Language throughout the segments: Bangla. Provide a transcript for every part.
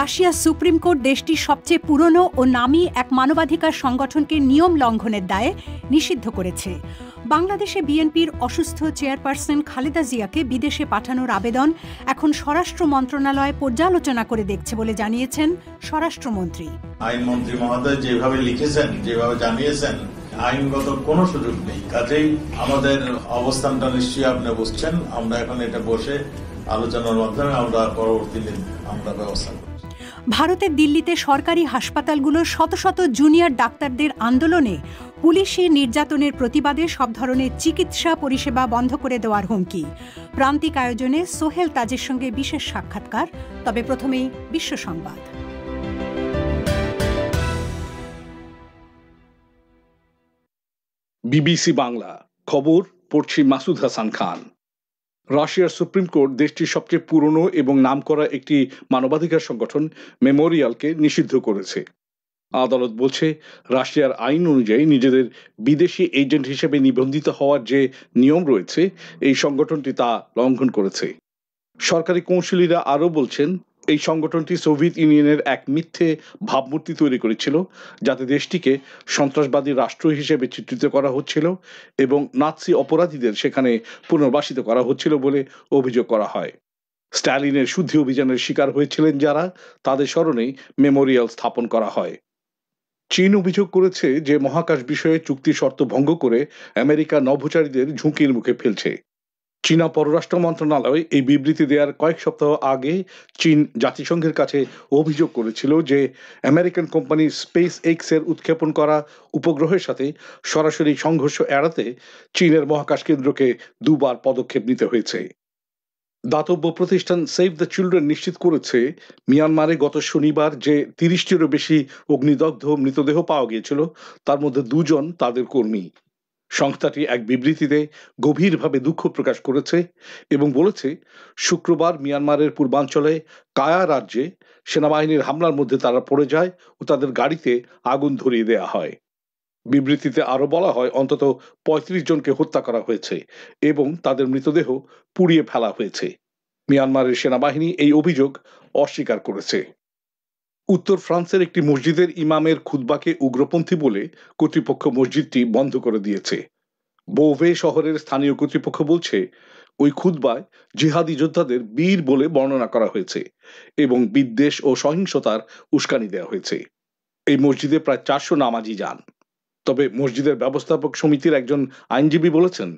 রাশিয়া সুপ্রিম কোর্ট দেশটির সবচেয়ে পুরনো ও নামী এক মানবাধিকার সংগঠনকে নিয়ম লঙ্ঘনের দায়ে নিষিদ্ধ করেছে বাংলাদেশে বিএনপির অসুস্থ চেয়ারপারসন খালেদা জিয়াকে বিদেশে পাঠানোর আবেদন এখন স্বরাষ্ট্র মন্ত্রণালয় পর্যালোচনা করে দেখছে বলে জানিয়েছেন স্বরাষ্ট্রমন্ত্রী আইনমন্ত্রী মহোদয় যেভাবে লিখেছেন যেভাবে জানিয়েছেন আইনগত কোনো সুযোগ নেই কাজেই আমাদের অবস্থানটা নিশ্চয়ই আপনি বুঝছেন আমরা এখন এটা বসে আলোচনার মাধ্যমে আমরা পরবর্তী দিন আমরা ব্যবস্থা ভারতের দিল্লিতে সরকারি হাসপাতালগুলোর শত শত জুনিয়র ডাক্তারদের আন্দোলনে পুলিশি নির্যাতনের প্রতিবাদে সব ধরনের চিকিৎসা পরিষেবা বন্ধ করে দেওয়ার হুমকি প্রান্তিক আয়োজনে সোহেল তাজের সঙ্গে বিশেষ সাক্ষাৎকার তবে প্রথমেই বিশ্ব সংবাদ বিবিসি বাংলা খবর পড়ছি মাসুদ হাসান খান রাশিয়ার সুপ্রিম কোর্ট দেশটির সবচেয়ে পুরনো এবং নামকরা একটি মানবাধিকার সংগঠন মেমোরিয়ালকে নিষিদ্ধ করেছে আদালত বলছে রাশিয়ার আইন অনুযায়ী নিজেদের বিদেশি এজেন্ট হিসেবে নিবন্ধিত হওয়ার যে নিয়ম রয়েছে এই সংগঠনটি তা লঙ্ঘন করেছে সরকারি কৌঁসুলিরা আরও বলছেন এই সংগঠনটি সোভিয়েত ইউনিয়নের এক মিথ্যে ভাবমূর্তি তৈরি করেছিল যাতে দেশটিকে সন্ত্রাসবাদী রাষ্ট্র হিসেবে চিত্রিত করা হচ্ছিল এবং নাৎসি অপরাধীদের সেখানে পুনর্বাসিত করা হচ্ছিল বলে অভিযোগ করা হয় স্ট্যালিনের শুদ্ধি অভিযানের শিকার হয়েছিলেন যারা তাদের স্মরণে মেমোরিয়াল স্থাপন করা হয় চীন অভিযোগ করেছে যে মহাকাশ বিষয়ে চুক্তি শর্ত ভঙ্গ করে আমেরিকা নভোচারীদের ঝুঁকির মুখে ফেলছে চীনা পররাষ্ট্র মন্ত্রণালয় এই বিবৃতি দেওয়ার কয়েক সপ্তাহ আগে চীন জাতিসংঘের কাছে অভিযোগ করেছিল যে আমেরিকান কোম্পানি স্পেস এক্স এর উৎক্ষেপণ করা উপগ্রহের সাথে সরাসরি সংঘর্ষ এড়াতে চীনের মহাকাশ কেন্দ্রকে দুবার পদক্ষেপ নিতে হয়েছে দাতব্য প্রতিষ্ঠান সেভ দ্য চিলড্রেন নিশ্চিত করেছে মিয়ানমারে গত শনিবার যে তিরিশটিরও বেশি অগ্নিদগ্ধ মৃতদেহ পাওয়া গিয়েছিল তার মধ্যে দুজন তাদের কর্মী সংস্থাটি এক বিবৃতিতে গভীরভাবে দুঃখ প্রকাশ করেছে এবং বলেছে শুক্রবার মিয়ানমারের পূর্বাঞ্চলে কায়া রাজ্যে সেনাবাহিনীর হামলার মধ্যে তারা পড়ে যায় ও তাদের গাড়িতে আগুন ধরিয়ে দেয়া হয় বিবৃতিতে আরও বলা হয় অন্তত পঁয়ত্রিশ জনকে হত্যা করা হয়েছে এবং তাদের মৃতদেহ পুড়িয়ে ফেলা হয়েছে মিয়ানমারের সেনাবাহিনী এই অভিযোগ অস্বীকার করেছে উত্তর ফ্রান্সের একটি মসজিদের ইমামের খুদ্বাকে উগ্রপন্থী বলে কর্তৃপক্ষ মসজিদটি বন্ধ করে দিয়েছে বোভে শহরের স্থানীয় কর্তৃপক্ষ বলছে ওই খুদ্বায় জিহাদি যোদ্ধাদের বীর বলে বর্ণনা করা হয়েছে এবং বিদ্বেষ ও সহিংসতার উস্কানি দেওয়া হয়েছে এই মসজিদে প্রায় চারশো নামাজি যান তবে মসজিদের ব্যবস্থাপক সমিতির একজন আইনজীবী বলেছেন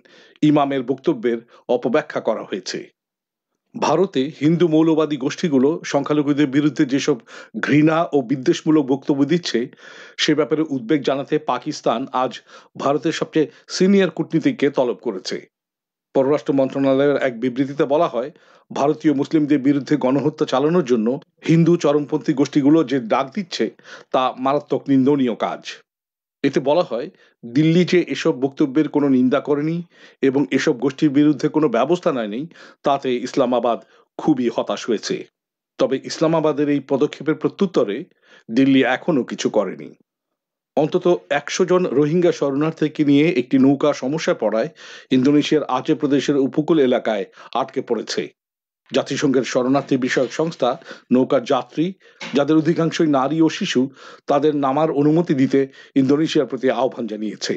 ইমামের বক্তব্যের অপব্যাখ্যা করা হয়েছে ভারতে হিন্দু মৌলবাদী গোষ্ঠীগুলো সংখ্যালঘুদের বিরুদ্ধে যেসব ঘৃণা ও বিদ্বেষমূলক বক্তব্য দিচ্ছে সে ব্যাপারে উদ্বেগ জানাতে পাকিস্তান আজ ভারতের সবচেয়ে সিনিয়র কূটনীতিককে তলব করেছে পররাষ্ট্র মন্ত্রণালয়ের এক বিবৃতিতে বলা হয় ভারতীয় মুসলিমদের বিরুদ্ধে গণহত্যা চালানোর জন্য হিন্দু চরমপন্থী গোষ্ঠীগুলো যে ডাক দিচ্ছে তা মারাত্মক নিন্দনীয় কাজ এতে বলা হয় দিল্লি যে এসব বক্তব্যের কোনো নিন্দা করেনি এবং এসব গোষ্ঠীর বিরুদ্ধে কোনো ব্যবস্থা নেয়নি তাতে ইসলামাবাদ খুবই হতাশ হয়েছে তবে ইসলামাবাদের এই পদক্ষেপের প্রত্যুত্তরে দিল্লি এখনও কিছু করেনি অন্তত একশো জন রোহিঙ্গা শরণার্থীকে নিয়ে একটি নৌকা সমস্যায় পড়ায় ইন্দোনেশিয়ার আচে প্রদেশের উপকূল এলাকায় আটকে পড়েছে জাতিসংঘের শরণার্থী বিষয়ক সংস্থা নৌকার যাত্রী যাদের অধিকাংশই নারী ও শিশু তাদের নামার অনুমতি দিতে ইন্দোনেশিয়ার প্রতি আহ্বান জানিয়েছে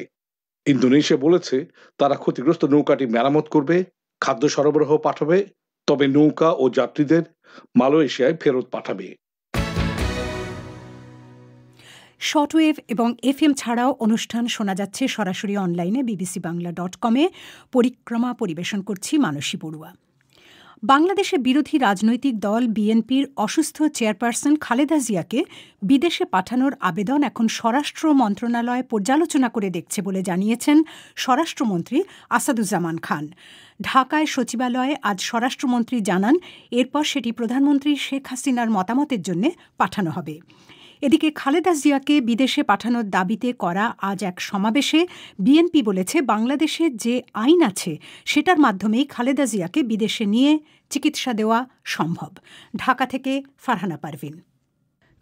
ইন্দোনেশিয়া বলেছে তারা ক্ষতিগ্রস্ত নৌকাটি মেরামত করবে খাদ্য সরবরাহ পাঠাবে তবে নৌকা ও যাত্রীদের মালয়েশিয়ায় ফেরত পাঠাবে শর্টওয়েভ এবং এম ছাড়াও অনুষ্ঠান শোনা যাচ্ছে সরাসরি অনলাইনে বিবিসি বাংলা ডট কমে পরিক্রমা পরিবেশন করছি মানসী বড়ুয়া বাংলাদেশে বিরোধী রাজনৈতিক দল বিএনপির অসুস্থ চেয়ারপারসন খালেদা জিয়াকে বিদেশে পাঠানোর আবেদন এখন স্বরাষ্ট্র মন্ত্রণালয় পর্যালোচনা করে দেখছে বলে জানিয়েছেন স্বরাষ্ট্রমন্ত্রী আসাদুজ্জামান খান ঢাকায় সচিবালয়ে আজ স্বরাষ্ট্রমন্ত্রী জানান এরপর সেটি প্রধানমন্ত্রী শেখ হাসিনার মতামতের জন্য পাঠানো হবে এদিকে খালেদা জিয়াকে বিদেশে পাঠানোর দাবিতে করা আজ এক সমাবেশে বিএনপি বলেছে বাংলাদেশে যে আইন আছে সেটার মাধ্যমেই খালেদা জিয়াকে বিদেশে নিয়ে চিকিৎসা দেওয়া সম্ভব ঢাকা থেকে ফারহানা পারভিন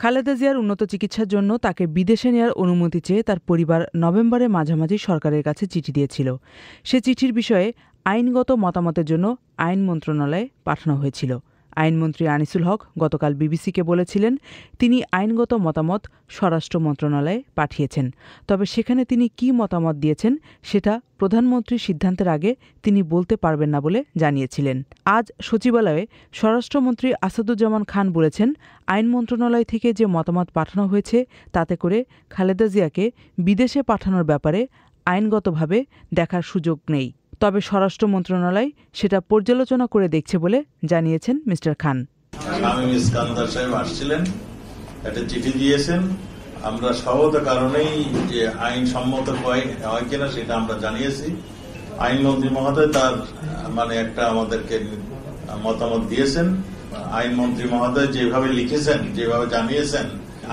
খালেদা জিয়ার উন্নত চিকিৎসার জন্য তাকে বিদেশে নেওয়ার অনুমতি চেয়ে তার পরিবার নভেম্বরে মাঝামাঝি সরকারের কাছে চিঠি দিয়েছিল সে চিঠির বিষয়ে আইনগত মতামতের জন্য আইন মন্ত্রণালয়ে পাঠানো হয়েছিল আইনমন্ত্রী আনিসুল হক গতকাল বিবিসিকে বলেছিলেন তিনি আইনগত মতামত স্বরাষ্ট্র মন্ত্রণালয়ে পাঠিয়েছেন তবে সেখানে তিনি কি মতামত দিয়েছেন সেটা প্রধানমন্ত্রীর সিদ্ধান্তের আগে তিনি বলতে পারবেন না বলে জানিয়েছিলেন আজ সচিবালয়ে স্বরাষ্ট্রমন্ত্রী আসাদুজ্জামান খান বলেছেন আইন মন্ত্রণালয় থেকে যে মতামত পাঠানো হয়েছে তাতে করে খালেদা জিয়াকে বিদেশে পাঠানোর ব্যাপারে আইনগতভাবে দেখার সুযোগ নেই তবে স্বরাষ্ট্র মন্ত্রণালয় সেটা পর্যালোচনা করে দেখছে বলে জানিয়েছেন মিস্টার খান সাহেব আসছিলেন একটা চিঠি দিয়েছেন আমরা স্বগত কারণেই যে আইন সম্মত হয় কিনা সেটা আমরা জানিয়েছি আইনমন্ত্রী মহোদয় তার মানে একটা আমাদেরকে মতামত দিয়েছেন আইনমন্ত্রী মহোদয় যেভাবে লিখেছেন যেভাবে জানিয়েছেন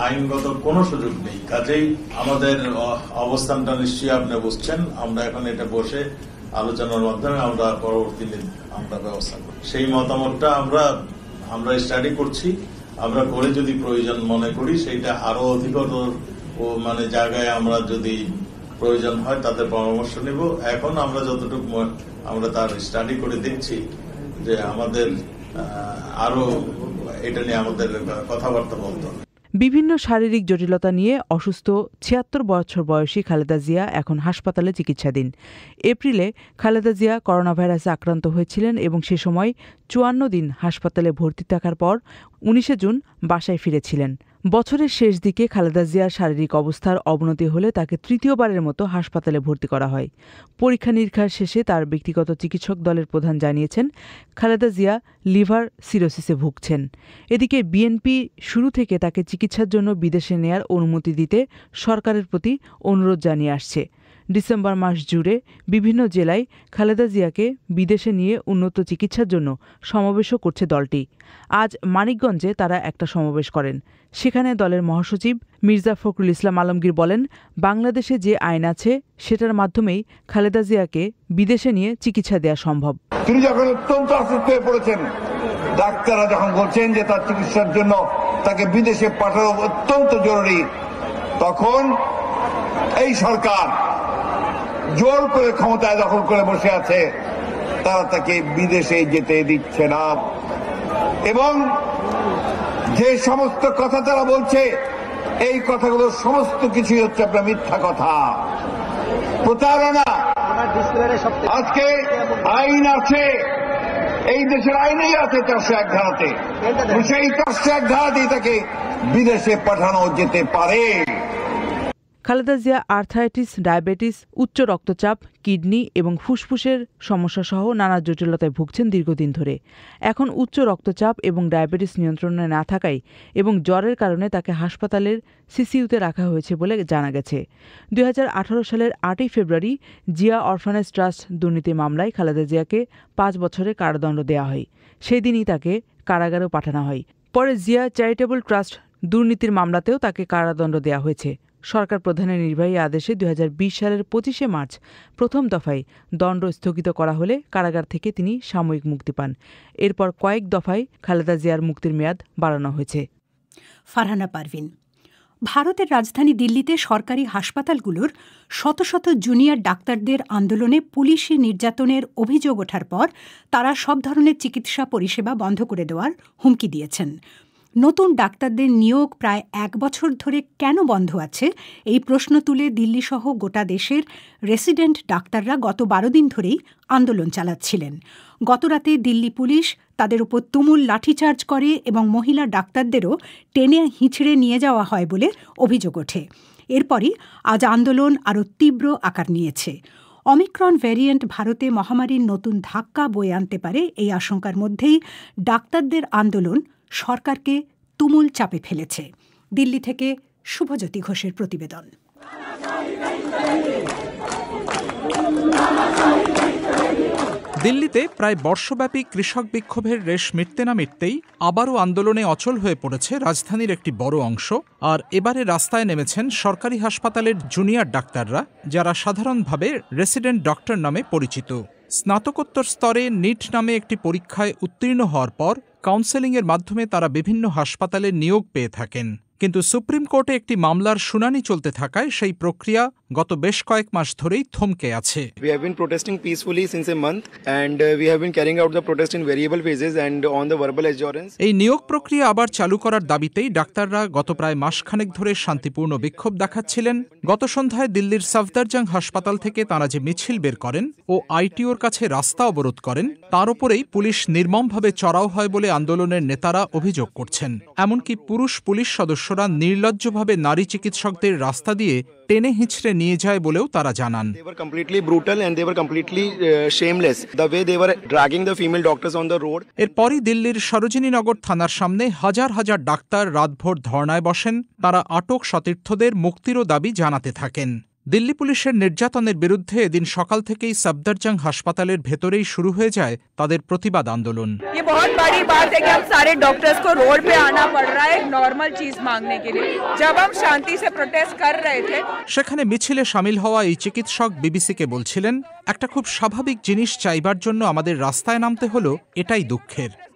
আইনগত কোনো সুযোগ নেই কাজেই আমাদের অবস্থানটা নিশ্চয়ই আপনি বুঝছেন আমরা এখন এটা বসে আলোচনার মাধ্যমে আমরা পরবর্তী আমরা ব্যবস্থা করি সেই মতামতটা আমরা আমরা স্টাডি করছি আমরা করে যদি প্রয়োজন মনে করি সেইটা আরো অধিকতর ও মানে জায়গায় আমরা যদি প্রয়োজন হয় তাদের পরামর্শ নেব এখন আমরা যতটুকু আমরা তার স্টাডি করে দেখছি যে আমাদের আরো এটা নিয়ে আমাদের কথাবার্তা বলতে হবে বিভিন্ন শারীরিক জটিলতা নিয়ে অসুস্থ ছিয়াত্তর বছর বয়সী খালেদা জিয়া এখন হাসপাতালে চিকিৎসাধীন এপ্রিলে খালেদা জিয়া করোনা ভাইরাসে আক্রান্ত হয়েছিলেন এবং সে সময় চুয়ান্ন দিন হাসপাতালে ভর্তি থাকার পর উনিশে জুন বাসায় ফিরেছিলেন বছরের শেষ দিকে খালেদা জিয়ার শারীরিক অবস্থার অবনতি হলে তাকে তৃতীয়বারের মতো হাসপাতালে ভর্তি করা হয় পরীক্ষা নিরীক্ষার শেষে তার ব্যক্তিগত চিকিৎসক দলের প্রধান জানিয়েছেন খালেদা জিয়া লিভার সিরোসিসে ভুগছেন এদিকে বিএনপি শুরু থেকে তাকে চিকিৎসার জন্য বিদেশে নেয়ার অনুমতি দিতে সরকারের প্রতি অনুরোধ জানিয়ে আসছে ডিসেম্বর মাস জুড়ে বিভিন্ন জেলায় খালেদা জিয়াকে বিদেশে নিয়ে উন্নত চিকিৎসার জন্য সমাবেশও করছে দলটি আজ মানিকগঞ্জে তারা একটা সমাবেশ করেন সেখানে দলের মহাসচিব মির্জা ফখরুল ইসলাম আলমগীর বলেন বাংলাদেশে যে আইন আছে সেটার মাধ্যমেই খালেদা জিয়াকে বিদেশে নিয়ে চিকিৎসা দেওয়া সম্ভব তিনি যখন অত্যন্ত অসুস্থ হয়ে পড়েছেন ডাক্তাররা যখন বলছেন যে তার চিকিৎসার জন্য তাকে বিদেশে পাঠানো অত্যন্ত জরুরি তখন এই সরকার জোর করে ক্ষমতায় দখল করে বসে আছে তারা তাকে বিদেশে যেতে দিচ্ছে না এবং যে সমস্ত কথা তারা বলছে এই কথাগুলো সমস্ত কিছু হচ্ছে আপনার মিথ্যা কথা প্রতারণা আজকে আইন আছে এই দেশের আইনেই আছে চারশো এক ধারাতে সেই চারশো এক ধারাতেই তাকে বিদেশে পাঠানো যেতে পারে খালেদা জিয়া আর্থাইটিস ডায়াবেটিস উচ্চ রক্তচাপ কিডনি এবং ফুসফুসের সমস্যা সহ নানা জটিলতায় ভুগছেন দীর্ঘদিন ধরে এখন উচ্চ রক্তচাপ এবং ডায়াবেটিস নিয়ন্ত্রণে না থাকায় এবং জ্বরের কারণে তাকে হাসপাতালের সিসিইউতে রাখা হয়েছে বলে জানা গেছে দুই সালের আটই ফেব্রুয়ারি জিয়া অরফানেজ ট্রাস্ট দুর্নীতি মামলায় খালেদা জিয়াকে পাঁচ বছরের কারাদণ্ড দেওয়া হয় সেদিনই তাকে কারাগারেও পাঠানো হয় পরে জিয়া চ্যারিটেবল ট্রাস্ট দুর্নীতির মামলাতেও তাকে কারাদণ্ড দেওয়া হয়েছে সরকার প্রধানের নির্বাহী আদেশে দু সালের পঁচিশে মার্চ প্রথম দফায় দণ্ড স্থগিত করা হলে কারাগার থেকে তিনি সাময়িক মুক্তি পান এরপর কয়েক দফায় খালেদা জিয়ার মুক্তির মেয়াদ বাড়ানো হয়েছে ফারহানা পারভিন ভারতের রাজধানী দিল্লিতে সরকারি হাসপাতালগুলোর শত শত জুনিয়র ডাক্তারদের আন্দোলনে পুলিশি নির্যাতনের অভিযোগ ওঠার পর তারা সব ধরনের চিকিৎসা পরিষেবা বন্ধ করে দেওয়ার হুমকি দিয়েছেন নতুন ডাক্তারদের নিয়োগ প্রায় এক বছর ধরে কেন বন্ধ আছে এই প্রশ্ন তুলে দিল্লিসহ গোটা দেশের রেসিডেন্ট ডাক্তাররা গত বারো দিন ধরেই আন্দোলন চালাচ্ছিলেন গতরাতে দিল্লি পুলিশ তাদের উপর তুমুল লাঠিচার্জ করে এবং মহিলা ডাক্তারদেরও টেনে হিঁচড়ে নিয়ে যাওয়া হয় বলে অভিযোগ ওঠে এরপরই আজ আন্দোলন আরও তীব্র আকার নিয়েছে অমিক্রন ভ্যারিয়েন্ট ভারতে মহামারীর নতুন ধাক্কা বয়ে আনতে পারে এই আশঙ্কার মধ্যেই ডাক্তারদের আন্দোলন সরকারকে তুমুল চাপে ফেলেছে দিল্লি থেকে শুভজ্যোতি ঘোষের প্রতিবেদন দিল্লিতে প্রায় বর্ষব্যাপী কৃষক বিক্ষোভের রেশ মিটতে না মিটতেই আবারও আন্দোলনে অচল হয়ে পড়েছে রাজধানীর একটি বড় অংশ আর এবারে রাস্তায় নেমেছেন সরকারি হাসপাতালের জুনিয়র ডাক্তাররা যারা সাধারণভাবে রেসিডেন্ট ডক্টর নামে পরিচিত স্নাতকোত্তর স্তরে নিট নামে একটি পরীক্ষায় উত্তীর্ণ হওয়ার পর কাউন্সেলিংয়ের মাধ্যমে তারা বিভিন্ন হাসপাতালে নিয়োগ পেয়ে থাকেন কিন্তু সুপ্রিম কোর্টে একটি মামলার শুনানি চলতে থাকায় সেই প্রক্রিয়া গত বেশ কয়েক মাস ধরেই থমকে আছে We have been protesting peacefully since a month and uh, we have been carrying out the protest in variable phases and on the verbal assurance. এই নিয়োগ প্রক্রিয়া আবার চালু করার দাবিতেই ডাক্তাররা গত প্রায় মাসখানেক ধরে শান্তিপূর্ণ বিক্ষোভ দেখাচ্ছিলেন গত সন্ধ্যায় দিল্লির সাফদারজাং হাসপাতাল থেকে তারা যে মিছিল বের করেন ও আইটিওর কাছে রাস্তা অবরোধ করেন তার উপরেই পুলিশ নির্মমভাবে চড়াও হয় বলে আন্দোলনের নেতারা অভিযোগ করছেন এমনকি পুরুষ পুলিশ সদস্য সদস্যরা নির্লজ্জভাবে নারী চিকিৎসকদের রাস্তা দিয়ে টেনে হিঁচড়ে নিয়ে যায় বলেও তারা জানান uh, এরপরই দিল্লির সরোজিনীনগর থানার সামনে হাজার হাজার ডাক্তার রাতভর ধর্নায় বসেন তারা আটক সতীর্থদের মুক্তিরও দাবি জানাতে থাকেন দিল্লি পুলিশের নির্যাতনের বিরুদ্ধে এদিন সকাল থেকেই সাবদারজাং হাসপাতালের ভেতরেই শুরু হয়ে যায় তাদের প্রতিবাদ আন্দোলন সেখানে মিছিলে সামিল হওয়া এই চিকিৎসক বিবিসিকে বলছিলেন একটা খুব স্বাভাবিক জিনিস চাইবার জন্য আমাদের রাস্তায় নামতে হলো এটাই দুঃখের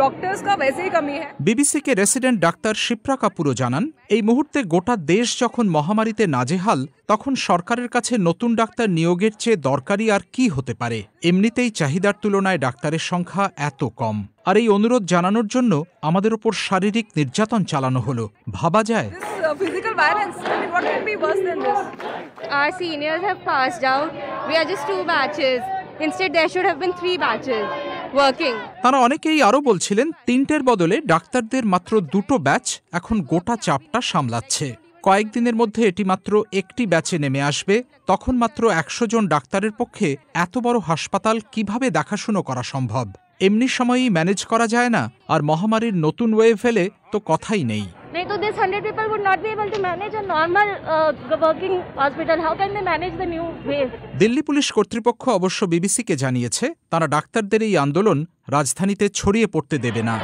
डॉक्टर्स का বিবিসিকে রেসিডেন্ট ডাক্তার শিপ্রা কাপুরও জানান এই মুহূর্তে গোটা দেশ যখন মহামারীতে নাজেহাল তখন সরকারের কাছে নতুন ডাক্তার নিয়োগের চেয়ে দরকারি আর কি হতে পারে এমনিতেই চাহিদার তুলনায় ডাক্তারের সংখ্যা এত কম আর এই অনুরোধ জানানোর জন্য আমাদের ওপর শারীরিক নির্যাতন চালানো হলো ভাবা যায় uh, what can be worse than this? Our seniors have passed out. We are just two batches. তারা অনেকেই আরও বলছিলেন তিনটের বদলে ডাক্তারদের মাত্র দুটো ব্যাচ এখন গোটা চাপটা সামলাচ্ছে কয়েকদিনের মধ্যে এটি মাত্র একটি ব্যাচে নেমে আসবে তখন মাত্র একশো জন ডাক্তারের পক্ষে এত বড় হাসপাতাল কিভাবে দেখাশুনো করা সম্ভব এমনি সময়ই ম্যানেজ করা যায় না আর মহামারীর নতুন ওয়েভ ফেলে তো কথাই নেই oh, uh, দিল্লি পুলিশ কর্তৃপক্ষ অবশ্য বিবিসিকে জানিয়েছে তারা ডাক্তারদের এই আন্দোলন রাজধানীতে ছড়িয়ে পড়তে দেবে না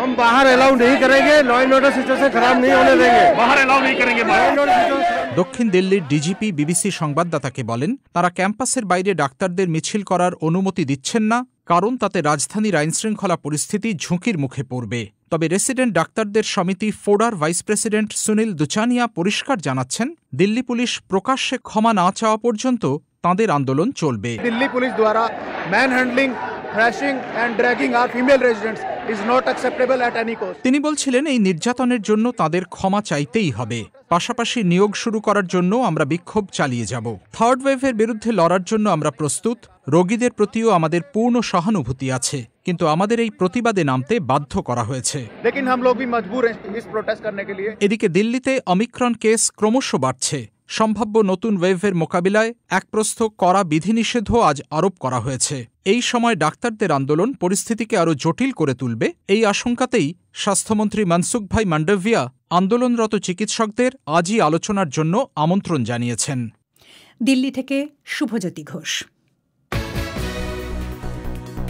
দক্ষিণ দিল্লির ডিজিপি বিবিসি সংবাদদাতাকে বলেন তারা ক্যাম্পাসের বাইরে ডাক্তারদের মিছিল করার অনুমতি দিচ্ছেন না কারণ তাতে রাজধানীর আইনশৃঙ্খলা পরিস্থিতি ঝুঁকির মুখে পড়বে তবে রেসিডেন্ট ডাক্তারদের সমিতি ফোডার ভাইস প্রেসিডেন্ট সুনীল দুচানিয়া পরিষ্কার জানাচ্ছেন দিল্লি পুলিশ প্রকাশ্যে ক্ষমা না চাওয়া পর্যন্ত তাঁদের আন্দোলন চলবে দিল্লি পুলিশ দ্বারা manhandling thrashing and dragging আর female residents is not acceptable at any cost. তিনি বলছিলেন এই নির্যাতনের জন্য তাদের ক্ষমা চাইতেই হবে পাশাপাশি নিয়োগ শুরু করার জন্য আমরা বিক্ষোভ চালিয়ে যাব থার্ড ওয়েভের বিরুদ্ধে লড়ার জন্য আমরা প্রস্তুত রোগীদের প্রতিও আমাদের পূর্ণ সহানুভূতি আছে কিন্তু আমাদের এই প্রতিবাদে নামতে বাধ্য করা হয়েছে এদিকে দিল্লিতে অমিক্রন কেস ক্রমশ বাড়ছে সম্ভাব্য নতুন ওয়েভের মোকাবিলায় একপ্রস্থ করা বিধিনিষেধও আজ আরোপ করা হয়েছে এই সময় ডাক্তারদের আন্দোলন পরিস্থিতিকে আরও জটিল করে তুলবে এই আশঙ্কাতেই স্বাস্থ্যমন্ত্রী মনসুখ ভাই মান্ডভিয়া আন্দোলনরত চিকিৎসকদের আজই আলোচনার জন্য আমন্ত্রণ জানিয়েছেন দিল্লি থেকে শুভজ্যোতি ঘোষ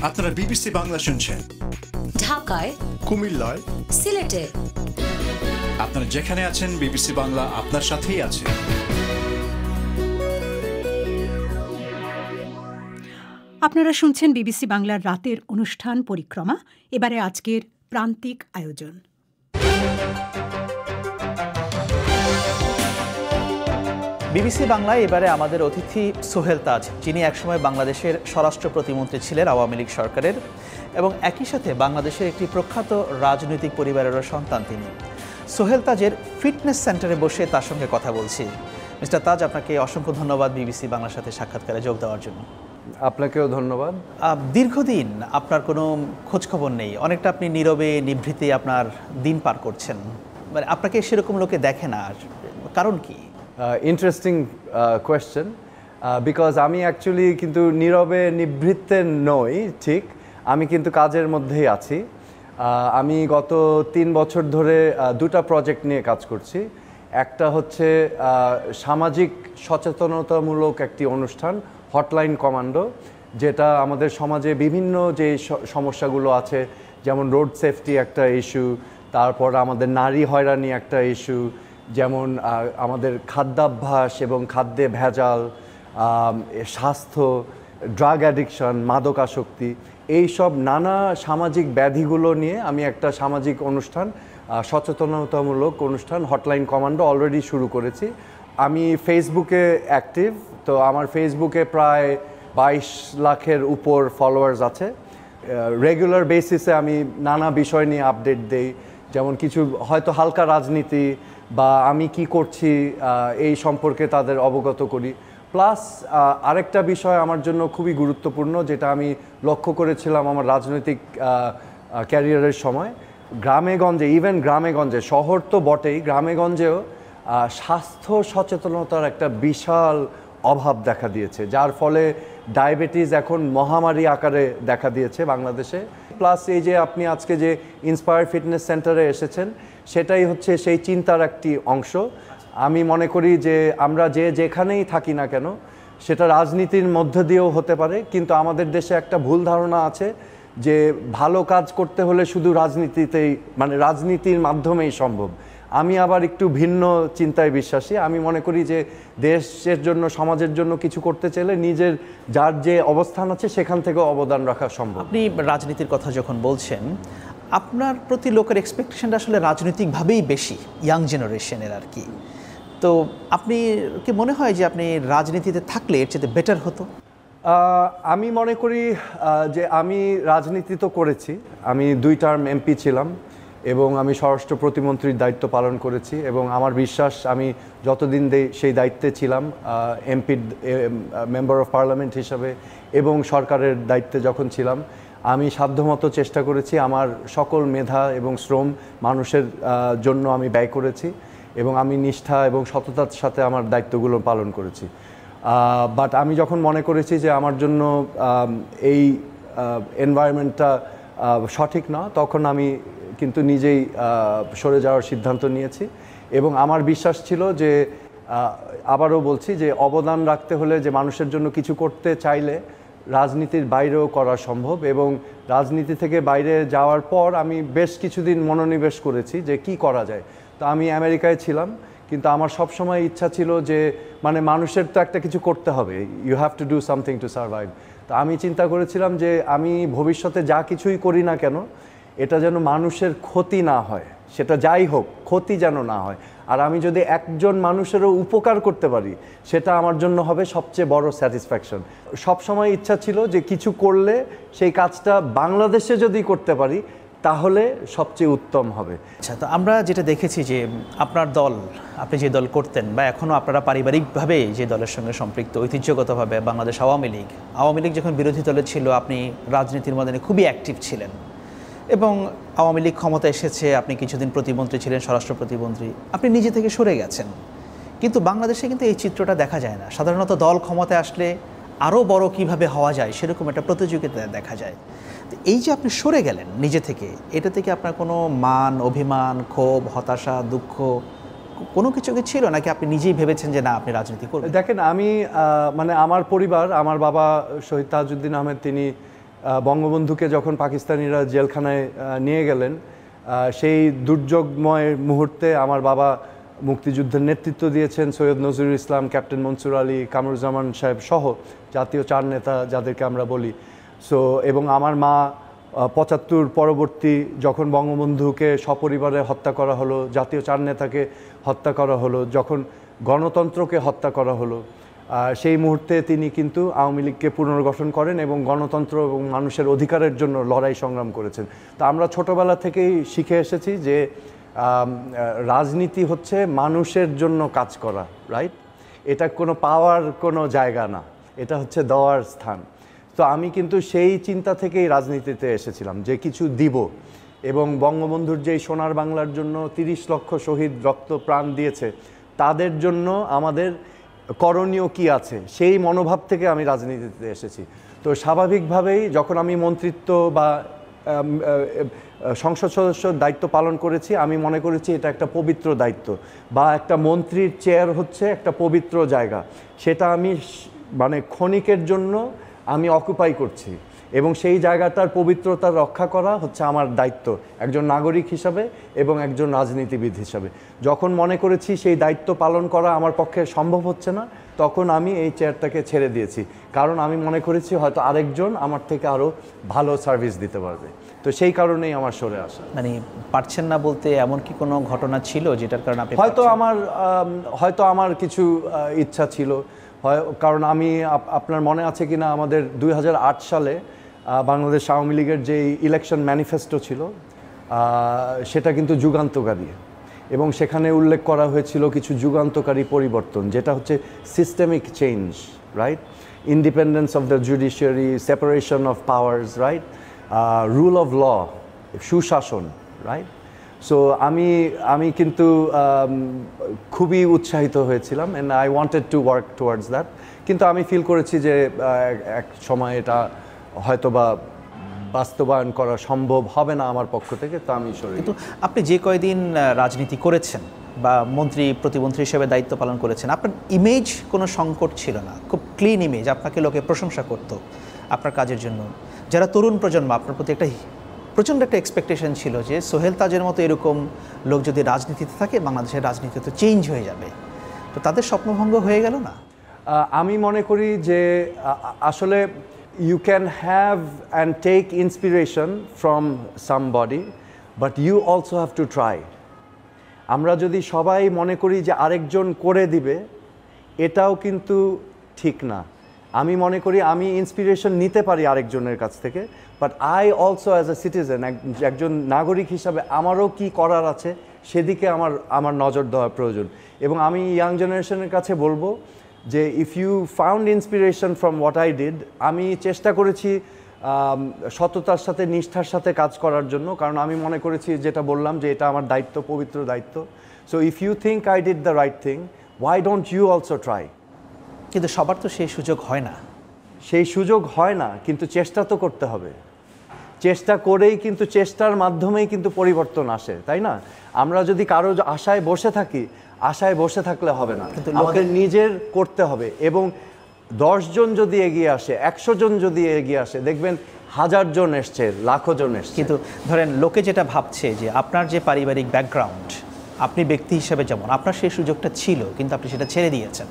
আপনারা বিবিসি বাংলা শুনছেন ঢাকায় কুমিল্লায় সিলেটে আপনারা যেখানে আছেন বিবিসি বাংলা আপনার সাথেই আছে আপনারা শুনছেন বিবিসি বাংলার রাতের অনুষ্ঠান পরিক্রমা এবারে আজকের প্রান্তিক আয়োজন বিবিসি বাংলায় এবারে আমাদের অতিথি সোহেল তাজ যিনি একসময় বাংলাদেশের স্বরাষ্ট্র প্রতিমন্ত্রী ছিলেন আওয়ামী লীগ সরকারের এবং একই সাথে বাংলাদেশের একটি প্রখ্যাত রাজনৈতিক পরিবারেরও সন্তান তিনি সোহেল তাজের ফিটনেস সেন্টারে বসে তার সঙ্গে কথা বলছি মিস্টার তাজ আপনাকে অসংখ্য ধন্যবাদ বিবিসি বাংলার সাথে সাক্ষাৎকারে যোগ দেওয়ার জন্য আপনাকেও ধন্যবাদ দীর্ঘদিন আপনার কোনো খোঁজখবর নেই অনেকটা আপনি নীরবে নিভৃতে আপনার দিন পার করছেন মানে আপনাকে সেরকম লোকে দেখে না আর কারণ কি ইন্টারেস্টিং কোয়েশ্চেন বিকজ আমি অ্যাকচুয়ালি কিন্তু নীরবে নিভৃত্তে নই ঠিক আমি কিন্তু কাজের মধ্যেই আছি আমি গত তিন বছর ধরে দুটা প্রজেক্ট নিয়ে কাজ করছি একটা হচ্ছে সামাজিক সচেতনতামূলক একটি অনুষ্ঠান হটলাইন কমান্ডো যেটা আমাদের সমাজে বিভিন্ন যে সমস্যাগুলো আছে যেমন রোড সেফটি একটা ইস্যু তারপর আমাদের নারী হয়রানি একটা ইস্যু যেমন আমাদের খাদ্যাভ্যাস এবং খাদ্যে ভেজাল স্বাস্থ্য ড্রাগ অ্যাডিকশন মাদকাসক্তি এই সব নানা সামাজিক ব্যাধিগুলো নিয়ে আমি একটা সামাজিক অনুষ্ঠান সচেতনতামূলক অনুষ্ঠান হটলাইন কমান্ডো অলরেডি শুরু করেছি আমি ফেসবুকে অ্যাক্টিভ তো আমার ফেসবুকে প্রায় বাইশ লাখের উপর ফলোয়ার্স আছে রেগুলার বেসিসে আমি নানা বিষয় নিয়ে আপডেট দেই যেমন কিছু হয়তো হালকা রাজনীতি বা আমি কি করছি এই সম্পর্কে তাদের অবগত করি প্লাস আরেকটা বিষয় আমার জন্য খুবই গুরুত্বপূর্ণ যেটা আমি লক্ষ্য করেছিলাম আমার রাজনৈতিক ক্যারিয়ারের সময় গ্রামেগঞ্জে ইভেন গ্রামেগঞ্জে শহর তো বটেই গ্রামেগঞ্জেও স্বাস্থ্য সচেতনতার একটা বিশাল অভাব দেখা দিয়েছে যার ফলে ডায়াবেটিস এখন মহামারী আকারে দেখা দিয়েছে বাংলাদেশে প্লাস এই যে আপনি আজকে যে ইন্সপায়ার ফিটনেস সেন্টারে এসেছেন সেটাই হচ্ছে সেই চিন্তার একটি অংশ আমি মনে করি যে আমরা যে যেখানেই থাকি না কেন সেটা রাজনীতির মধ্যে দিয়েও হতে পারে কিন্তু আমাদের দেশে একটা ভুল ধারণা আছে যে ভালো কাজ করতে হলে শুধু রাজনীতিতেই মানে রাজনীতির মাধ্যমেই সম্ভব আমি আবার একটু ভিন্ন চিন্তায় বিশ্বাসী আমি মনে করি যে দেশের জন্য সমাজের জন্য কিছু করতে চাইলে নিজের যার যে অবস্থান আছে সেখান থেকে অবদান রাখা সম্ভব আপনি রাজনীতির কথা যখন বলছেন আপনার প্রতি লোকের এক্সপেকটেশনটা আসলে রাজনৈতিকভাবেই বেশি ইয়াং জেনারেশনের আর কি তো আপনি কি মনে হয় যে আপনি রাজনীতিতে থাকলে এর চেয়ে বেটার হতো আমি মনে করি যে আমি রাজনীতি তো করেছি আমি দুই টার্ম এমপি ছিলাম এবং আমি স্বরাষ্ট্র প্রতিমন্ত্রীর দায়িত্ব পালন করেছি এবং আমার বিশ্বাস আমি যতদিন সেই দায়িত্বে ছিলাম এমপি মেম্বার অফ পার্লামেন্ট হিসাবে এবং সরকারের দায়িত্বে যখন ছিলাম আমি সাধ্যমতো চেষ্টা করেছি আমার সকল মেধা এবং শ্রম মানুষের জন্য আমি ব্যয় করেছি এবং আমি নিষ্ঠা এবং সততার সাথে আমার দায়িত্বগুলো পালন করেছি বাট আমি যখন মনে করেছি যে আমার জন্য এই এনভায়রনমেন্টটা সঠিক না তখন আমি কিন্তু নিজেই সরে যাওয়ার সিদ্ধান্ত নিয়েছি এবং আমার বিশ্বাস ছিল যে আবারও বলছি যে অবদান রাখতে হলে যে মানুষের জন্য কিছু করতে চাইলে রাজনীতির বাইরেও করা সম্ভব এবং রাজনীতি থেকে বাইরে যাওয়ার পর আমি বেশ কিছুদিন মনোনিবেশ করেছি যে কি করা যায় তো আমি আমেরিকায় ছিলাম কিন্তু আমার সবসময় ইচ্ছা ছিল যে মানে মানুষের তো একটা কিছু করতে হবে you have to do something to survive তো আমি চিন্তা করেছিলাম যে আমি ভবিষ্যতে যা কিছুই করি না কেন এটা যেন মানুষের ক্ষতি না হয় সেটা যাই হোক ক্ষতি যেন না হয় আর আমি যদি একজন মানুষেরও উপকার করতে পারি সেটা আমার জন্য হবে সবচেয়ে বড় স্যাটিসফ্যাকশন সবসময় ইচ্ছা ছিল যে কিছু করলে সেই কাজটা বাংলাদেশে যদি করতে পারি তাহলে সবচেয়ে উত্তম হবে আচ্ছা তো আমরা যেটা দেখেছি যে আপনার দল আপনি যে দল করতেন বা এখনও আপনারা পারিবারিকভাবে যে দলের সঙ্গে সম্পৃক্ত ঐতিহ্যগতভাবে বাংলাদেশ আওয়ামী লীগ আওয়ামী লীগ যখন বিরোধী দলে ছিল আপনি রাজনীতির মধ্যে খুবই অ্যাক্টিভ ছিলেন এবং আওয়ামী লীগ ক্ষমতা এসেছে আপনি কিছুদিন প্রতিমন্ত্রী ছিলেন স্বরাষ্ট্র প্রতিমন্ত্রী আপনি নিজে থেকে সরে গেছেন কিন্তু বাংলাদেশে কিন্তু এই চিত্রটা দেখা যায় না সাধারণত দল ক্ষমতায় আসলে আরও বড় কিভাবে হওয়া যায় সেরকম একটা প্রতিযোগিতা দেখা যায় এই যে আপনি সরে গেলেন নিজে থেকে এটা থেকে আপনার কোনো মান অভিমান ক্ষোভ হতাশা দুঃখ কোনো কিছু কি ছিল নাকি আপনি নিজেই ভেবেছেন যে না আপনি রাজনীতি করবেন দেখেন আমি মানে আমার পরিবার আমার বাবা শহীদ তাজউদ্দিন আহমেদ তিনি বঙ্গবন্ধুকে যখন পাকিস্তানিরা জেলখানায় নিয়ে গেলেন সেই দুর্যোগময় মুহূর্তে আমার বাবা মুক্তিযুদ্ধের নেতৃত্ব দিয়েছেন সৈয়দ নজরুল ইসলাম ক্যাপ্টেন মনসুর আলী কামরুজ্জামান সাহেব সহ জাতীয় চার নেতা যাদেরকে আমরা বলি সো এবং আমার মা পঁচাত্তর পরবর্তী যখন বঙ্গবন্ধুকে সপরিবারে হত্যা করা হলো জাতীয় চার নেতাকে হত্যা করা হলো যখন গণতন্ত্রকে হত্যা করা হলো সেই মুহূর্তে তিনি কিন্তু আওয়ামী লীগকে পুনর্গঠন করেন এবং গণতন্ত্র এবং মানুষের অধিকারের জন্য লড়াই সংগ্রাম করেছেন তা আমরা ছোটবেলা থেকেই শিখে এসেছি যে রাজনীতি হচ্ছে মানুষের জন্য কাজ করা রাইট এটা কোনো পাওয়ার কোনো জায়গা না এটা হচ্ছে দেওয়ার স্থান তো আমি কিন্তু সেই চিন্তা থেকেই রাজনীতিতে এসেছিলাম যে কিছু দিব এবং বঙ্গবন্ধুর যেই সোনার বাংলার জন্য তিরিশ লক্ষ শহীদ রক্ত প্রাণ দিয়েছে তাদের জন্য আমাদের করণীয় কি আছে সেই মনোভাব থেকে আমি রাজনীতিতে এসেছি তো স্বাভাবিকভাবেই যখন আমি মন্ত্রিত্ব বা সংসদ সদস্যর দায়িত্ব পালন করেছি আমি মনে করেছি এটা একটা পবিত্র দায়িত্ব বা একটা মন্ত্রীর চেয়ার হচ্ছে একটা পবিত্র জায়গা সেটা আমি মানে ক্ষণিকের জন্য আমি অকুপাই করছি এবং সেই জায়গাটার পবিত্রতা রক্ষা করা হচ্ছে আমার দায়িত্ব একজন নাগরিক হিসাবে এবং একজন রাজনীতিবিদ হিসাবে যখন মনে করেছি সেই দায়িত্ব পালন করা আমার পক্ষে সম্ভব হচ্ছে না তখন আমি এই চেয়ারটাকে ছেড়ে দিয়েছি কারণ আমি মনে করেছি হয়তো আরেকজন আমার থেকে আরও ভালো সার্ভিস দিতে পারবে তো সেই কারণেই আমার সরে আসা মানে পারছেন না বলতে এমন কি কোনো ঘটনা ছিল যেটার কারণে হয়তো আমার হয়তো আমার কিছু ইচ্ছা ছিল হয় কারণ আমি আপনার মনে আছে কি না আমাদের দুই সালে বাংলাদেশ আওয়ামী লীগের যে ইলেকশন ম্যানিফেস্টো ছিল সেটা কিন্তু যুগান্তকারী এবং সেখানে উল্লেখ করা হয়েছিল কিছু যুগান্তকারী পরিবর্তন যেটা হচ্ছে systemic change right independence of the judiciary separation of powers right rule of law সুশাসন রাইট সো আমি আমি কিন্তু um, খুবই উৎসাহিত হয়েছিলাম and I wanted to work towards that কিন্তু আমি ফিল করেছি যে এক সময় এটা হয়তোবা বাস্তবায়ন করা সম্ভব হবে না আমার পক্ষ থেকে তো আমি কিন্তু আপনি যে কয়দিন রাজনীতি করেছেন বা মন্ত্রী প্রতিমন্ত্রী হিসেবে দায়িত্ব পালন করেছেন আপনার ইমেজ কোনো সংকট ছিল না খুব ক্লিন ইমেজ আপনাকে লোকে প্রশংসা করত আপনার কাজের জন্য যারা তরুণ প্রজন্ম আপনার প্রতি একটা প্রচণ্ড একটা এক্সপেকটেশন ছিল যে সোহেল তাজের মতো এরকম লোক যদি রাজনীতিতে থাকে বাংলাদেশের রাজনীতি তো চেঞ্জ হয়ে যাবে তো তাদের স্বপ্নভঙ্গ হয়ে গেল না আমি মনে করি যে আসলে you can have and take inspiration from somebody but you also have to try আমরা যদি সবাই মনে করি যে আরেকজন করে দিবে এটাও কিন্তু ঠিক না আমি মনে করি আমি ইন্সপিরেশন নিতে পারি আরেকজনের কাছ থেকে but I also as a citizen একজন নাগরিক হিসাবে আমারও কি করার আছে সেদিকে আমার আমার নজর দেওয়া প্রয়োজন এবং আমি ইয়াং জেনারেশনের কাছে বলবো যে if you found inspiration from what I did আমি চেষ্টা করেছি সততার সাথে নিষ্ঠার সাথে কাজ করার জন্য কারণ আমি মনে করেছি যেটা বললাম যে এটা আমার দায়িত্ব পবিত্র দায়িত্ব so if you think I did the right thing why don't you also try কিন্তু সবার তো সেই সুযোগ হয় না সেই সুযোগ হয় না কিন্তু চেষ্টা তো করতে হবে চেষ্টা করেই কিন্তু চেষ্টার মাধ্যমেই কিন্তু পরিবর্তন আসে তাই না আমরা যদি কারো আশায় বসে থাকি আশায় বসে থাকলে হবে না কিন্তু আমাদের নিজের করতে হবে এবং জন যদি এগিয়ে আসে একশো জন যদি এগিয়ে আসে দেখবেন হাজার জন এসছে লাখো জন এসছে কিন্তু ধরেন লোকে যেটা ভাবছে যে আপনার যে পারিবারিক ব্যাকগ্রাউন্ড আপনি ব্যক্তি হিসেবে যেমন আপনার সেই সুযোগটা ছিল কিন্তু আপনি সেটা ছেড়ে দিয়েছেন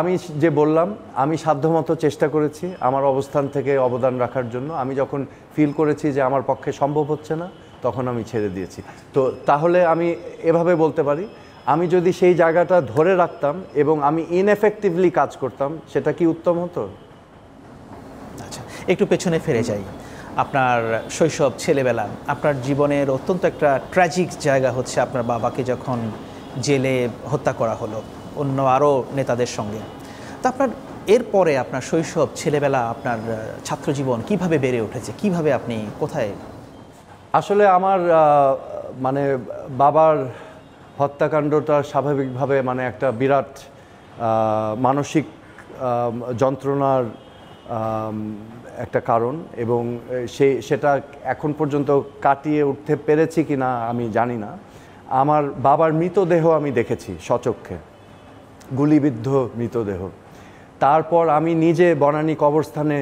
আমি যে বললাম আমি সাধ্যমতো চেষ্টা করেছি আমার অবস্থান থেকে অবদান রাখার জন্য আমি যখন ফিল করেছি যে আমার পক্ষে সম্ভব হচ্ছে না তখন আমি ছেড়ে দিয়েছি তো তাহলে আমি এভাবে বলতে পারি আমি যদি সেই জায়গাটা ধরে রাখতাম এবং আমি ইনএফেক্টিভলি কাজ করতাম সেটা কি উত্তম হতো আচ্ছা একটু পেছনে ফিরে যাই আপনার শৈশব ছেলেবেলা আপনার জীবনের অত্যন্ত একটা ট্র্যাজিক জায়গা হচ্ছে আপনার বাবাকে যখন জেলে হত্যা করা হলো অন্য আরও নেতাদের সঙ্গে তা আপনার এরপরে আপনার শৈশব ছেলেবেলা আপনার ছাত্রজীবন কিভাবে বেড়ে উঠেছে কিভাবে আপনি কোথায় আসলে আমার মানে বাবার হত্যাকাণ্ডটা স্বাভাবিকভাবে মানে একটা বিরাট মানসিক যন্ত্রণার একটা কারণ এবং সে সেটা এখন পর্যন্ত কাটিয়ে উঠতে পেরেছি কি না আমি জানি না আমার বাবার মৃতদেহ আমি দেখেছি সচক্ষে গুলিবিদ্ধ মৃতদেহ তারপর আমি নিজে বনানী কবরস্থানে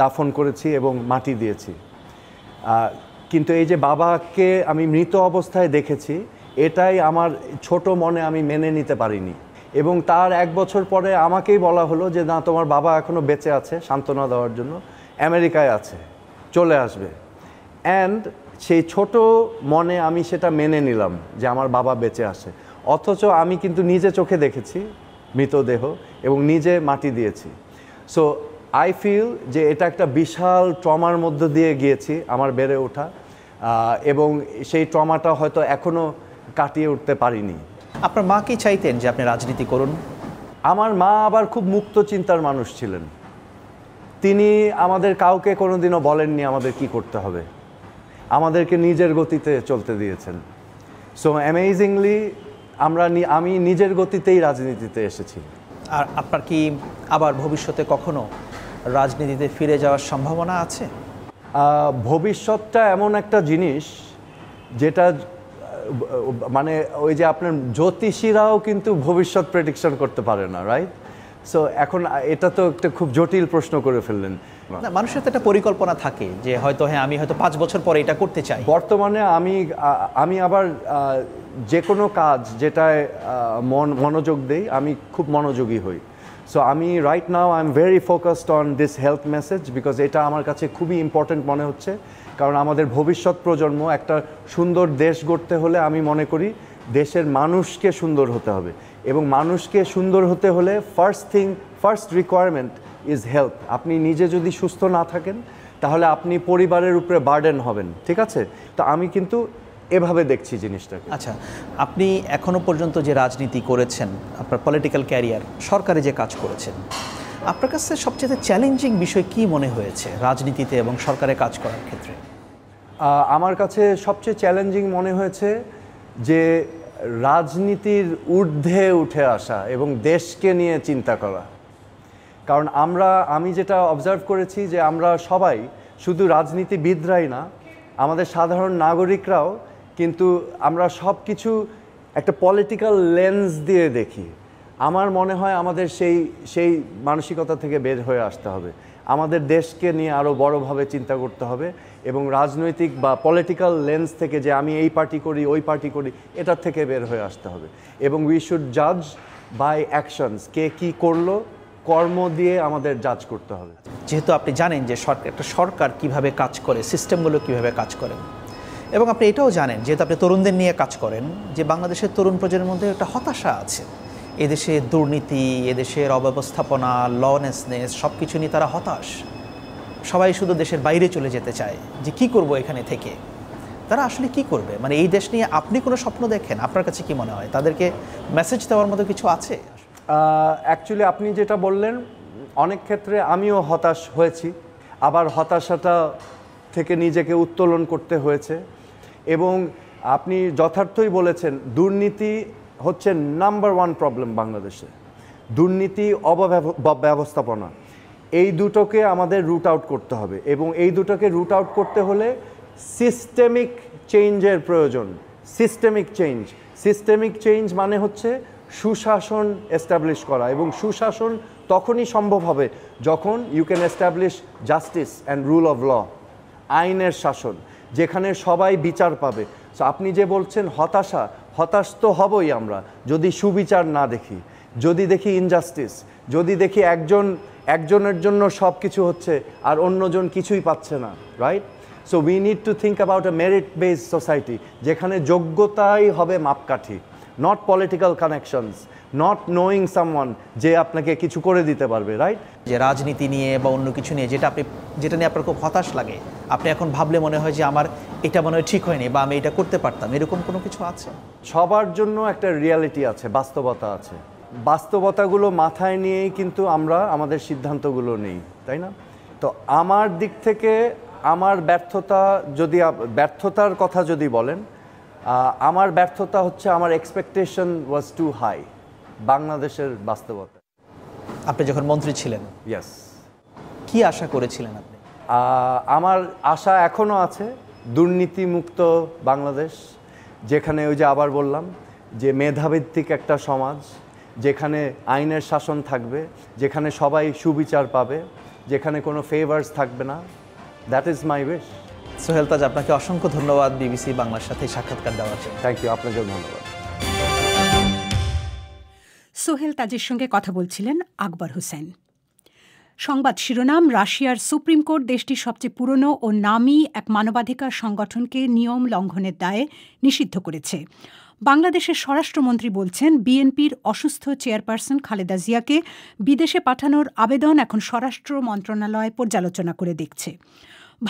দাফন করেছি এবং মাটি দিয়েছি কিন্তু এই যে বাবাকে আমি মৃত অবস্থায় দেখেছি এটাই আমার ছোট মনে আমি মেনে নিতে পারিনি এবং তার এক বছর পরে আমাকেই বলা হলো যে না তোমার বাবা এখনও বেঁচে আছে সান্ত্বনা দেওয়ার জন্য আমেরিকায় আছে চলে আসবে অ্যান্ড সেই ছোট মনে আমি সেটা মেনে নিলাম যে আমার বাবা বেঁচে আছে অথচ আমি কিন্তু নিজে চোখে দেখেছি মৃতদেহ এবং নিজে মাটি দিয়েছি সো আই ফিল যে এটা একটা বিশাল ট্রমার মধ্য দিয়ে গিয়েছি আমার বেড়ে ওঠা এবং সেই ট্রমাটা হয়তো এখনও কাটিয়ে উঠতে পারিনি আপনার মা কি চাইতেন যে আপনি রাজনীতি করুন আমার মা আবার খুব মুক্ত চিন্তার মানুষ ছিলেন তিনি আমাদের কাউকে কোনোদিনও বলেননি আমাদের কি করতে হবে আমাদেরকে নিজের গতিতে চলতে দিয়েছেন সো অ্যামেজিংলি আমরা আমি নিজের গতিতেই রাজনীতিতে এসেছি আর আপনার কি আবার ভবিষ্যতে কখনো রাজনীতিতে ফিরে যাওয়ার সম্ভাবনা আছে ভবিষ্যৎটা এমন একটা জিনিস যেটা মানে ওই যে আপনার জ্যোতিষীরাও কিন্তু ভবিষ্যৎ প্রেডিকশন করতে পারে না রাইট সো এখন এটা তো একটা খুব জটিল প্রশ্ন করে ফেললেন মানুষের তো একটা পরিকল্পনা থাকে যে হয়তো হ্যাঁ আমি হয়তো পাঁচ বছর পরে এটা করতে চাই বর্তমানে আমি আমি আবার যে কোনো কাজ যেটায় মন মনোযোগ দেই আমি খুব মনোযোগী হই সো আমি right now I am very focused on this health message because এটা আমার কাছে খুবই ইম্পর্ট্যান্ট মনে হচ্ছে কারণ আমাদের ভবিষ্যৎ প্রজন্ম একটা সুন্দর দেশ গড়তে হলে আমি মনে করি দেশের মানুষকে সুন্দর হতে হবে এবং মানুষকে সুন্দর হতে হলে first thing first requirement is health আপনি নিজে যদি সুস্থ না থাকেন তাহলে আপনি পরিবারের উপরে বার্ডেন হবেন ঠিক আছে তো আমি কিন্তু এভাবে দেখছি জিনিসটা আচ্ছা আপনি এখনো পর্যন্ত যে রাজনীতি করেছেন আপনার পলিটিক্যাল ক্যারিয়ার সরকারে যে কাজ করেছেন আপনার কাছে সবচেয়ে চ্যালেঞ্জিং বিষয় কি মনে হয়েছে রাজনীতিতে এবং সরকারে কাজ করার ক্ষেত্রে আমার কাছে সবচেয়ে চ্যালেঞ্জিং মনে হয়েছে যে রাজনীতির ঊর্ধ্বে উঠে আসা এবং দেশকে নিয়ে চিন্তা করা কারণ আমরা আমি যেটা অবজার্ভ করেছি যে আমরা সবাই শুধু রাজনীতিবিদরাই না আমাদের সাধারণ নাগরিকরাও কিন্তু আমরা সব কিছু একটা পলিটিক্যাল লেন্স দিয়ে দেখি আমার মনে হয় আমাদের সেই সেই মানসিকতা থেকে বের হয়ে আসতে হবে আমাদের দেশকে নিয়ে আরও বড়োভাবে চিন্তা করতে হবে এবং রাজনৈতিক বা পলিটিক্যাল লেন্স থেকে যে আমি এই পার্টি করি ওই পার্টি করি এটার থেকে বের হয়ে আসতে হবে এবং উই শুড জাজ বাই অ্যাকশনস কে কী করলো কর্ম দিয়ে আমাদের জাজ করতে হবে যেহেতু আপনি জানেন যে সরকার একটা সরকার কিভাবে কাজ করে সিস্টেমগুলো কিভাবে কাজ করে এবং আপনি এটাও জানেন যেহেতু আপনি তরুণদের নিয়ে কাজ করেন যে বাংলাদেশের তরুণ প্রজন্মের মধ্যে একটা হতাশা আছে এদেশে দুর্নীতি এদেশের অব্যবস্থাপনা লনেসনেস সব কিছু নিয়ে তারা হতাশ সবাই শুধু দেশের বাইরে চলে যেতে চায় যে কি করব এখানে থেকে তারা আসলে কি করবে মানে এই দেশ নিয়ে আপনি কোনো স্বপ্ন দেখেন আপনার কাছে কি মনে হয় তাদেরকে মেসেজ দেওয়ার মতো কিছু আছে অ্যাকচুয়ালি আপনি যেটা বললেন অনেক ক্ষেত্রে আমিও হতাশ হয়েছি আবার হতাশাটা থেকে নিজেকে উত্তোলন করতে হয়েছে এবং আপনি যথার্থই বলেছেন দুর্নীতি হচ্ছে নাম্বার ওয়ান প্রবলেম বাংলাদেশে দুর্নীতি ব্যবস্থাপনা এই দুটোকে আমাদের রুট আউট করতে হবে এবং এই দুটোকে রুট আউট করতে হলে সিস্টেমিক চেঞ্জের প্রয়োজন সিস্টেমিক চেঞ্জ সিস্টেমিক চেঞ্জ মানে হচ্ছে সুশাসন এস্টাবলিশ করা এবং সুশাসন তখনই সম্ভব হবে যখন you can establish justice and rule of law আইনের শাসন যেখানে সবাই বিচার পাবে সো আপনি যে বলছেন হতাশা হতাশ তো হবই আমরা যদি সুবিচার না দেখি যদি দেখি ইনজাস্টিস যদি দেখি একজন একজনের জন্য সব কিছু হচ্ছে আর অন্যজন কিছুই পাচ্ছে না right so we need to think about a merit based society যেখানে যোগ্যতাই হবে মাপকাঠি not political connections not knowing someone যে আপনাকে কিছু করে দিতে পারবে রাইট যে রাজনীতি নিয়ে বা অন্য কিছু নিয়ে যেটা আপনি যেটা নিয়ে আপনার খুব হতাশ লাগে আপনি এখন ভাবলে মনে হয় যে আমার এটা মনে হয় ঠিক হয়নি বা আমি এটা করতে পারতাম এরকম কোনো কিছু আছে সবার জন্য একটা রিয়ালিটি আছে বাস্তবতা আছে বাস্তবতাগুলো মাথায় নিয়েই কিন্তু আমরা আমাদের সিদ্ধান্তগুলো নিই তাই না তো আমার দিক থেকে আমার ব্যর্থতা যদি ব্যর্থতার কথা যদি বলেন আমার ব্যর্থতা হচ্ছে আমার এক্সপেকটেশন ওয়াজ টু হাই বাংলাদেশের বাস্তবতা আপনি যখন মন্ত্রী ছিলেন ইয়াস কি আশা করেছিলেন আপনি আমার আশা এখনও আছে দুর্নীতিমুক্ত বাংলাদেশ যেখানে ওই যে আবার বললাম যে মেধাভিত্তিক একটা সমাজ যেখানে আইনের শাসন থাকবে যেখানে সবাই সুবিচার পাবে যেখানে কোনো ফেভার্স থাকবে না that is my best Sohel Taj আপনাকে অসংখ্য ধন্যবাদ বিবিসি বাংলার সাথে সাক্ষাৎকার দেওয়ার জন্য থ্যাংক ইউ আপনাকেও ধন্যবাদ সোহেল তাজের সঙ্গে কথা বলছিলেন আকবর হোসেন সংবাদ শিরোনাম রাশিয়ার সুপ্রিম কোর্ট দেশটির সবচেয়ে পুরনো ও নামী এক মানবাধিকার সংগঠনকে নিয়ম লঙ্ঘনের দায়ে নিষিদ্ধ করেছে বাংলাদেশের স্বরাষ্ট্রমন্ত্রী বলছেন বিএনপির অসুস্থ চেয়ারপারসন খালেদা জিয়াকে বিদেশে পাঠানোর আবেদন এখন স্বরাষ্ট্র মন্ত্রণালয় পর্যালোচনা করে দেখছে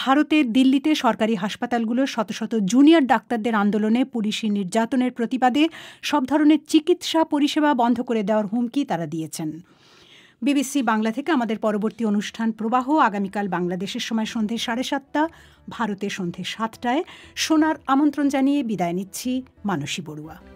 ভারতের দিল্লিতে সরকারি হাসপাতালগুলোর শত শত জুনিয়র ডাক্তারদের আন্দোলনে পুলিশি নির্যাতনের প্রতিবাদে সব ধরনের চিকিৎসা পরিষেবা বন্ধ করে দেওয়ার হুমকি তারা দিয়েছেন বিবিসি বাংলা থেকে আমাদের পরবর্তী অনুষ্ঠান প্রবাহ আগামীকাল বাংলাদেশের সময় সন্ধে সাড়ে সাতটা ভারতে সন্ধে সাতটায় শোনার আমন্ত্রণ জানিয়ে বিদায় নিচ্ছি মানসী বড়ুয়া